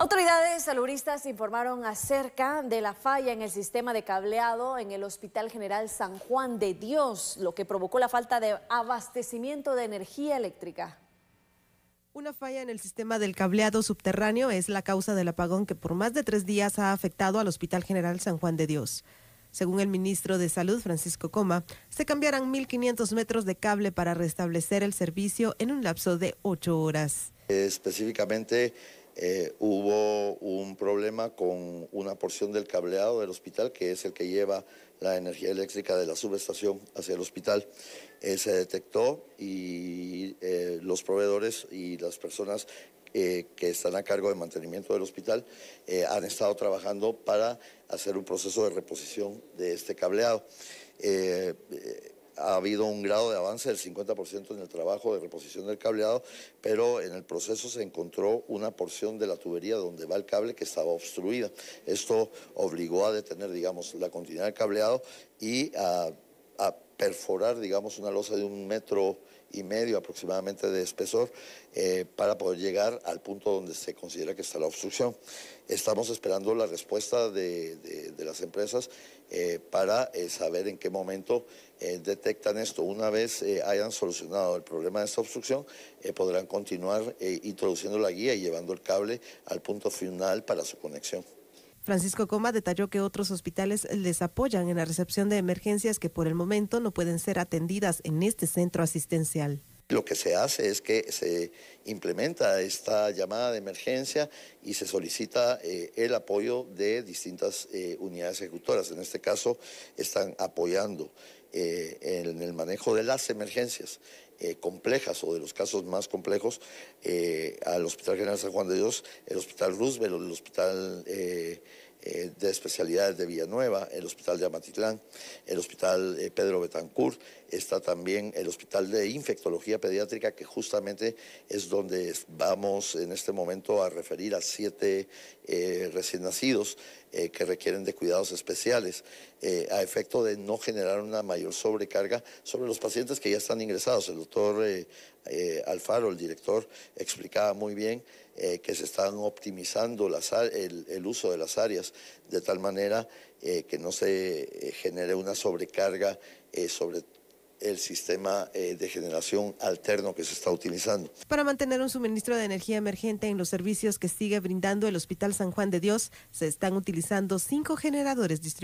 Autoridades saluristas informaron acerca de la falla en el sistema de cableado en el Hospital General San Juan de Dios, lo que provocó la falta de abastecimiento de energía eléctrica. Una falla en el sistema del cableado subterráneo es la causa del apagón que por más de tres días ha afectado al Hospital General San Juan de Dios. Según el ministro de Salud, Francisco Coma, se cambiarán 1.500 metros de cable para restablecer el servicio en un lapso de ocho horas. Específicamente eh, hubo un problema con una porción del cableado del hospital, que es el que lleva la energía eléctrica de la subestación hacia el hospital. Eh, se detectó y eh, los proveedores y las personas que están a cargo de mantenimiento del hospital han estado trabajando para hacer un proceso de reposición de este cableado ha habido un grado de avance del 50% en el trabajo de reposición del cableado, pero en el proceso se encontró una porción de la tubería donde va el cable que estaba obstruida. Esto obligó a detener, digamos, la continuidad del cableado y a perforar, digamos, una losa de un metro y medio aproximadamente de espesor eh, para poder llegar al punto donde se considera que está la obstrucción. Estamos esperando la respuesta de, las empresas eh, para eh, saber en qué momento detectan esto. Una vez hayan solucionado el problema de esta obstrucción, podrán continuar introduciendo la guía y llevando el cable al punto final para su conexión. Francisco Coma detalló que otros hospitales les apoyan en la recepción de emergencias que por el momento no pueden ser atendidas en este centro asistencial. Lo que se hace es que se implementa esta llamada de emergencia y se solicita eh, el apoyo de distintas eh, unidades ejecutoras. En este caso, están apoyando eh, en el manejo de las emergencias eh, complejas o de los casos más complejos eh, al Hospital General San Juan de Dios, el Hospital Roosevelt, el Hospital de especialidades de Villanueva, el Hospital de Amatitlán, el Hospital Pedro Betancourt, está también el Hospital de Infectología Pediátrica, que justamente es donde vamos en este momento a referir a siete recién nacidos que requieren de cuidados especiales, a efecto de no generar una mayor sobrecarga sobre los pacientes que ya están ingresados. El doctor eh, eh, Alfaro, el director, explicaba muy bien eh, que se están optimizando el, el, uso de las áreas de tal manera que no se genere una sobrecarga sobre el sistema de generación alterno que se está utilizando. Para mantener un suministro de energía emergente en los servicios que sigue brindando el Hospital San Juan de Dios, se están utilizando cinco generadores distribuidos